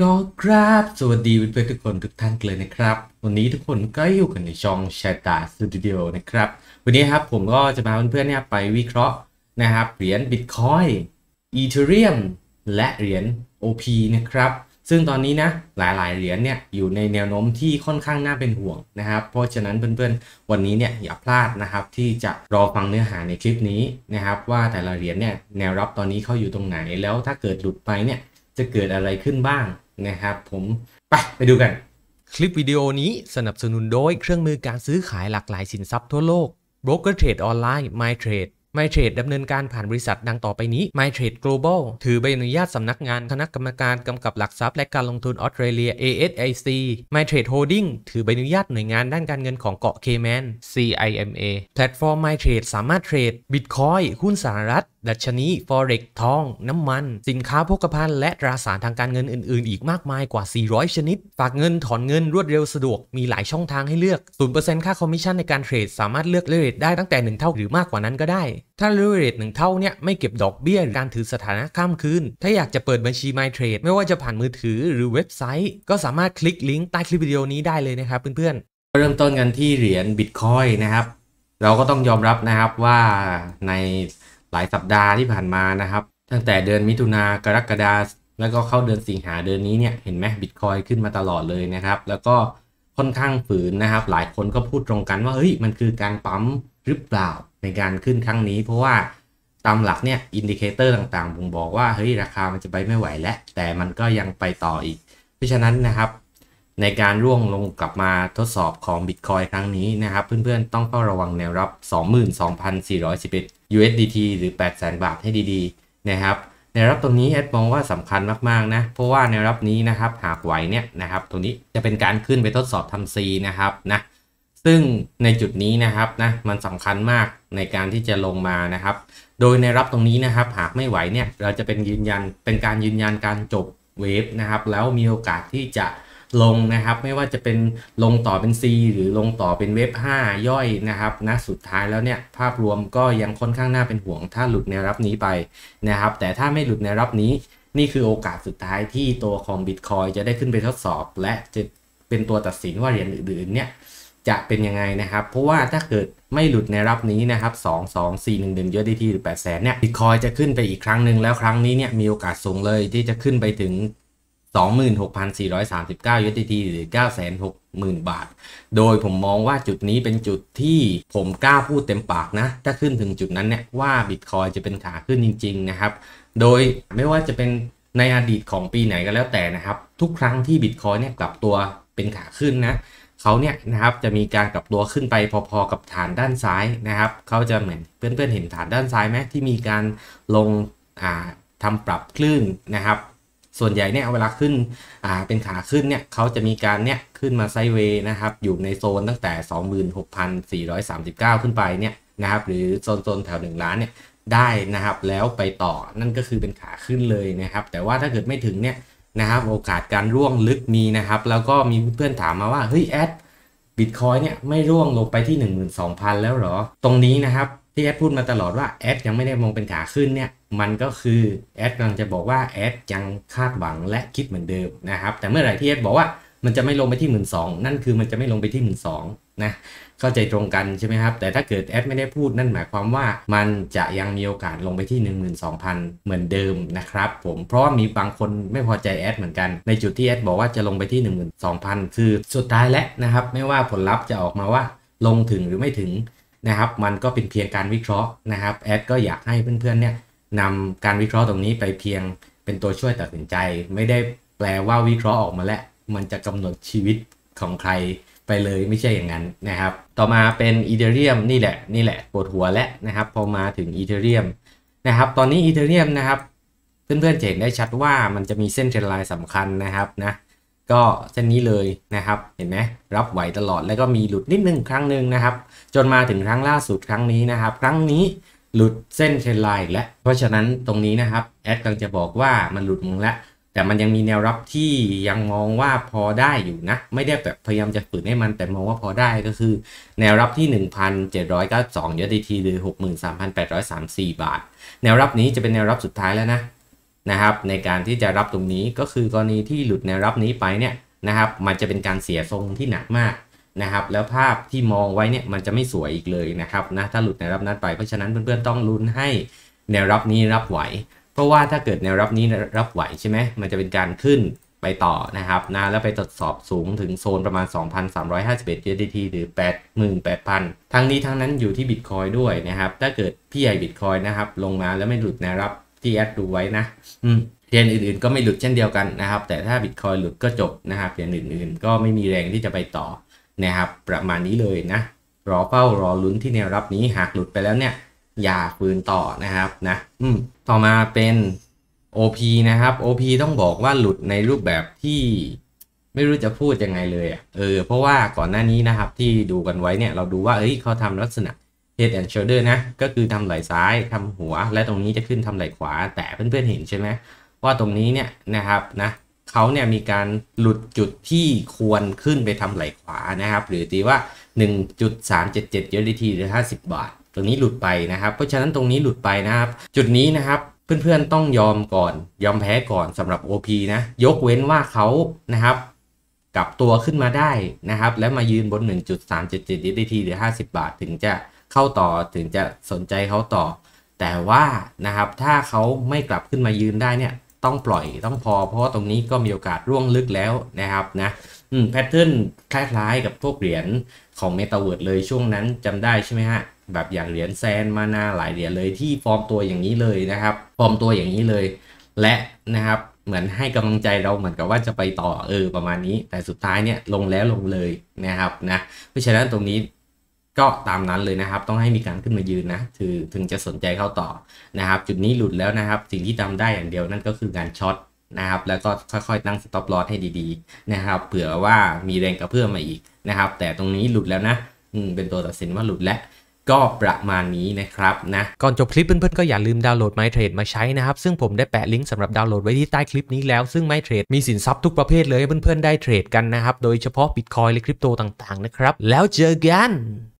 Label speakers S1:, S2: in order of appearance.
S1: ก็ครับสวัสดีเพื่อนๆทุกคน ทุกท่านเลยนะครับ วันนี้ทุกคนก็อยู่กันในช่องชาตาสตูดิโอนะครับ วันนี้ครับผมก็จะพาเพื่อนๆเนี่ยไปวิเคราะห์นะครับเหรียญบิตคอยอีเทเรียม และเหรียญ OP นะครับ ซึ่งตอนนี้นะหลายๆเหรียญเนี่ยอยู่ในแนวโน้มที่ค่อนข้างน่าเป็นห่วงนะครับ เพราะฉะนั้นเพื่อนๆวันนี้เนี่ยอย่าพลาดนะครับ ที่จะรอฟังเนื้อหาในคลิปนี้นะครับ ว่าแต่ละเหรียญเนี่ยแนวรับตอนนี้เขาอยู่ตรงไหน แล้วถ้าเกิดหลุดไปเนี่ยจะเกิดอะไรขึ้นบ้างนะครับผม ไปไปดูกัน คลิปวิดีโอนี้สนับสนุนโดยเครื่องมือการซื้อขายหลากหลายสินทรัพย์ทั่วโลก Broker Trade Online MyTrade MyTrade ดำเนินการผ่านบริษัทดังต่อไปนี้ MyTrade Global ถือใบอนุญาตสำนักงานคณะกรรมการกำกับหลักทรัพย์และการลงทุนออสเตรเลีย ASIC MyTrade Holding ถือใบอนุญาตหน่วยงานด้านการเงินของเกาะเคแมน CIMA แพลตฟอร์ม MyTrade สามารถเทรด Bitcoin หุ้นสหรัฐดัชนี Forex ทอง น้ำมัน สินค้าโภคภัณฑ์และตราสารทางการเงินอื่นๆ อีกมากมายกว่า 400 ชนิด ฝากเงินถอนเงินรวดเร็วสะดวกมีหลายช่องทางให้เลือก 0%ค่าคอมมิชชั่นในการเทรดสามารถเลือกเลทได้ตั้งแต่1เท่าหรือมากกว่านั้นก็ได้ถ้าเลเรจหนึ่งเท่าเนี่ยไม่เก็บดอกเบี้ยหรือการถือสถานะข้ามคืน ถ้าอยากจะเปิดบัญชี MyTrade ไม่ว่าจะผ่านมือถือหรือเว็บไซต์ ก็สามารถคลิกลิงก์ใต้คลิปวิดีโอนี้ได้เลยนะครับเพื่อนๆ เริ่มต้นกันที่เหรียญบิตคอยนะครับเราก็ต้องยอมรับนะครับว่าในหลายสัปดาห์ที่ผ่านมานะครับ ตั้งแต่เดือนมิถุนากรกฎาแล้วก็เข้าเดือนสิงหาเดือนนี้เนี่ยเห็นไหมบิตคอยขึ้นมาตลอดเลยนะครับ แล้วก็ค่อนข้างฝืนนะครับหลายคนก็พูดตรงกันว่าเฮ้ย มันคือการปั๊มหรือเปล่าในการขึ้นครั้งนี้เพราะว่าตามหลักเนี่ย อินดิเคเตอร์ต่างๆบ่งบอกว่า เฮ้ย ราคามันจะไปไม่ไหวแล้ว แต่มันก็ยังไปต่ออีก เพราะฉะนั้นนะครับ ในการร่วงลงกลับมาทดสอบของ Bitcoin ครั้งนี้นะครับ เพื่อนๆ ต้องเฝ้าระวังแนวรับ 22,411 USDT หรือ 800,000บาทให้ดีๆ นะครับแนวรับตรงนี้แอดมองว่าสำคัญมากๆนะ เพราะว่าแนวรับนี้นะครับ หากไหวเนี่ยนะครับตรงนี้จะเป็นการขึ้นไปทดสอบทำซีนะครับนะซึ่งในจุดนี้นะครับนะมันสำคัญมากในการที่จะลงมานะครับ โดยในรับตรงนี้นะครับ หากไม่ไหวเนี่ย เราจะเป็นยืนยันเป็นการยืนยันการจบเวฟนะครับ แล้วมีโอกาสที่จะลงนะครับ ไม่ว่าจะเป็นลงต่อเป็น C หรือลงต่อเป็นเวฟ5ย่อยนะครับ นะ สุดท้ายแล้วเนี่ยภาพรวมก็ยังค่อนข้างน่าเป็นห่วง ถ้าหลุดในรับนี้ไปนะครับ แต่ถ้าไม่หลุดในรับนี้นี่คือโอกาสสุดท้ายที่ตัวของบิตคอยจะได้ขึ้นไปทดสอบ และจะเป็นตัวตัดสินว่าเหรียญอื่นๆเนี่ยจะเป็นยังไงนะครับ เพราะว่าถ้าเกิดไม่หลุดในรับนี้นะครับ 2 2 4 1 1 USDT หรือ8 0 0สนเนี่ยบิตคอยจะขึ้นไปอีกครั้งหนึ่งแล้วครั้งนี้เนี่ยมีโอกาสสูงเลยที่จะขึ้นไปถึง 26,439 USDT หรือ 960,000 บาท โดยผมมองว่าจุดนี้เป็นจุดที่ผมกล้าพูดเต็มปากนะ ถ้าขึ้นถึงจุดนั้นเนี่ยว่าบิตคอยจะเป็นขาขึ้นจริง ๆ นะครับ โดยไม่ว่าจะเป็นในอดีตของปีไหนก็แล้วแต่นะครับ ทุกครั้งที่บิตคอยเนี่ยกลับตัวเป็นขาขึ้นนะเขาเนี่ยนะครับจะมีการกลับตัวขึ้นไปพอๆกับฐานด้านซ้ายนะครับเขาจะเหมือนเพื่อนๆเห็นฐานด้านซ้ายไหมที่มีการลงทำปรับคลื่นนะครับ ส่วนใหญ่เนี่ยเวลาขึ้นเป็นขาขึ้นเนี่ยเขาจะมีการเนี่ยขึ้นมาไซเวย์นะครับอยู่ในโซนตั้งแต่ 26,439 ขึ้นไปเนี่ยนะครับหรือโซนโซนแถว1ล้านเนี่ยได้นะครับแล้วไปต่อนั่นก็คือเป็นขาขึ้นเลยนะครับ แต่ว่าถ้าเกิดไม่ถึงเนี่ยนะครับโอกาสการร่วงลึกมีนะครับ แล้วก็มีเพื่อนถามมาว่า เฮ้ยแอดบิตคอยเนี่ยไม่ร่วงลงไปที่ 12,000 แล้วหรอ ตรงนี้นะครับ ที่แอดพูดมาตลอดว่า แอดยังไม่ได้มองเป็นขาขึ้นเนี่ย มันก็คือ แอดกำลังจะบอกว่า แอดยังคาดหวังและคิดเหมือนเดิมนะครับ แต่เมื่อไหร่ที่แอดบอกว่ามันจะไม่ลงไปที่หมื่นสองนั่นคือมันจะไม่ลงไปที่หมื่นสองนะ เข้าใจตรงกันใช่ไหมครับ แต่ถ้าเกิดแอดไม่ได้พูด นั่นหมายความว่า มันจะยังมีโอกาสลงไปที่ 12,000 เหมือนเดิมนะครับผม เพราะว่ามีบางคนไม่พอใจแอดเหมือนกัน ในจุดที่แอดบอกว่าจะลงไปที่ 12,000 คือสุดท้ายแล้วนะครับ ไม่ว่าผลลัพธ์จะออกมาว่า ลงถึงหรือไม่ถึงนะครับ มันก็เป็นเพียงการวิเคราะห์นะครับ แอดก็อยากให้เพื่อนๆเนี่ยนำการวิเคราะห์ตรงนี้ไปเพียงเป็นตัวช่วยตัดสินใจ ไม่ได้แปลว่าวิเคราะห์ออกมาแล้วมันจะกำหนดชีวิตของใครไปเลยไม่ใช่อย่างนั้นนะครับ ต่อมาเป็นอีเธเรียมนี่แหละ นี่แหละปวดหัวและนะครับ พอมาถึงอีเธเรียมนะครับ ตอนนี้อีเธเรียมนะครับเพื่อนๆเห็นได้ชัดว่ามันจะมีเส้นเทรนไลน์สำคัญนะครับนะ ก็เส้นนี้เลยนะครับ เห็นไหมรับไหวตลอดแล้วก็มีหลุดนิดนึงครั้งหนึ่งนะครับ จนมาถึงครั้งล่าสุดครั้งนี้นะครับ ครั้งนี้หลุดเส้นเทรนไลน์และเพราะฉะนั้นตรงนี้นะครับแอดกำลังจะบอกว่ามันหลุดมึงแล้วแต่มันยังมีแนวรับที่ยังมองว่าพอได้อยู่นะไม่ได้แบบพยายามจะฝืนให้มันแต่มองว่าพอได้ก็คือแนวรับที่ 1,792ดีทีหรือ63,834 บาท แนวรับนี้จะเป็นแนวรับสุดท้ายแล้วนะนะครับ ในการที่จะรับตรงนี้ก็คือกรณีที่หลุดแนวรับนี้ไปเนี่ยนะครับ มันจะเป็นการเสียทรงที่หนักมากนะครับ แล้วภาพที่มองไว้เนี่ยมันจะไม่สวยอีกเลยนะครับนะถ้าหลุดแนวรับนั้นไปเพราะฉะนั้นเพื่อนๆต้องลุ้นให้แนวรับนี้รับไหวเพราะว่าถ้าเกิดแนวรับนี้รับไหวใช่ไหม มันจะเป็นการขึ้นไปต่อนะครับนะแล้วไปตรวจสอบสูงถึงโซนประมาณ 2,351 USDT หรือ 88,000 ทั้งนี้ทั้งนั้นอยู่ที่บิตคอยด้วยนะครับ ถ้าเกิดพี่ใหญ่บิตคอยนะครับ ลงมาแล้วไม่หลุดแนวรับที่แอดดูไว้นะอืมเหรียญอื่นๆก็ไม่หลุดเช่นเดียวกันนะครับ แต่ถ้าบิตคอยหลุดก็จบนะครับ เหรียญอื่นๆ ก็ไม่มีแรงที่จะไปต่อนะครับ ประมาณนี้เลยนะ รอเฝ้ารอลุ้นที่แนวรับนี้ หากหลุดไปแล้วเนี่ยอย่าฟื้นต่อนะครับนะ อืมต่อมาเป็น OP นะครับ OP ต้องบอกว่าหลุดในรูปแบบที่ไม่รู้จะพูดยังไงเลยอเออเพราะว่าก่อนหน้านี้นะครับที่ดูกันไว้เนี่ย เราดูว่าเอ้ยเขาทำลักษณะ head and shoulder นะก็คือทำไหล่ซ้ายทำหัวและตรงนี้จะขึ้นทำไหล่ขวาแต่เพื่อนๆเห็นใช่ไหมว่าตรงนี้เนี่ยนะครับนะเขาเนี่ยมีการหลุดจุดที่ควรขึ้นไปทำไหล่ขวานะครับ หรือตีว่า1.377 u s d ีหรือ50 บาทตรงนี้หลุดไปนะครับ เพราะฉะนั้นตรงนี้หลุดไปนะครับ จุดนี้นะครับ เพื่อนๆต้องยอมก่อน ยอมแพ้ก่อนสำหรับ OP นะ ยกเว้นว่าเขานะครับ กลับตัวขึ้นมาได้นะครับ และมายืนบน 1.377 u s ทีหรือ 50 บาท ถึงจะเข้าต่อ ถึงจะสนใจเขาต่อ แต่ว่านะครับ ถ้าเขาไม่กลับขึ้นมายืนได้เนี่ย ต้องปล่อย ต้องพอ เพราะาตรงนี้ก็มีโอกาสร่วงลึกแล้วนะครับนะแพทเทิร์นคล้ายๆกับพวกเหรียญของเมตาเวิร์ดเลยช่วงนั้นจำได้ใช่ไหมฮะแบบอย่างเหรียญแซนมานาหลายเหรียญเลย ที่ฟอร์มตัวอย่างนี้เลยนะครับ ฟอร์มตัวอย่างนี้เลย และนะครับ เหมือนให้กำลังใจเราเหมือนกับว่าจะไปต่อเออประมาณนี้ แต่สุดท้ายเนี่ยลงแล้วลงเลยนะครับนะเพราะฉะนั้นตรงนี้ก็ตามนั้นเลยนะครับ ต้องให้มีการขึ้นมายืนนะถึงถึงจะสนใจเข้าต่อนะครับ จุดนี้หลุดแล้วนะครับ สิ่งที่ทำได้อย่างเดียวนั่นก็คือการช็อตนะครับแล้วก็ค่อยๆตั้งสต็อปลอสให้ดีๆนะครับเผื่อว่ามีแรงกระเพื่อมมาอีกนะครับ แต่ตรงนี้หลุดแล้วนะเป็นตัวตัดสินว่าหลุดแล้วก็ประมาณนี้นะครับนะ ก่อนจบคลิปเพื่อนๆก็อย่าลืมดาวน์โหลด MyTrade มาใช้นะครับ ซึ่งผมได้แปะลิงก์สำหรับดาวน์โหลดไว้ที่ใต้คลิปนี้แล้วซึ่ง MyTrade มีสินทรัพย์ทุกประเภทเลยเพื่อนๆได้เทรดกันนะครับ โดยเฉพาะ Bitcoin และคริปโตต่างๆนะครับ แล้วเจอกัน